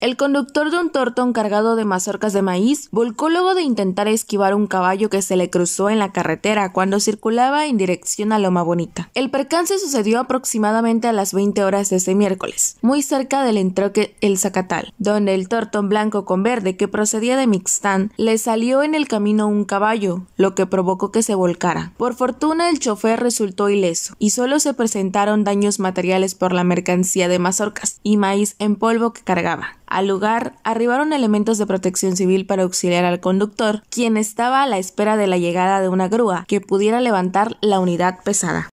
El conductor de un tortón cargado de mazorcas de maíz volcó luego de intentar esquivar un caballo que se le cruzó en la carretera cuando circulaba en dirección a Loma Bonita. El percance sucedió aproximadamente a las 20 horas de ese miércoles, muy cerca del entroque El Zacatal, donde el tortón blanco con verde que procedía de Mixtán le salió en el camino un caballo, lo que provocó que se volcara. Por fortuna el chofer resultó ileso y solo se presentaron daños materiales por la mercancía de mazorcas y maíz en polvo que cargaba. Al lugar arribaron elementos de protección civil para auxiliar al conductor, quien estaba a la espera de la llegada de una grúa que pudiera levantar la unidad pesada.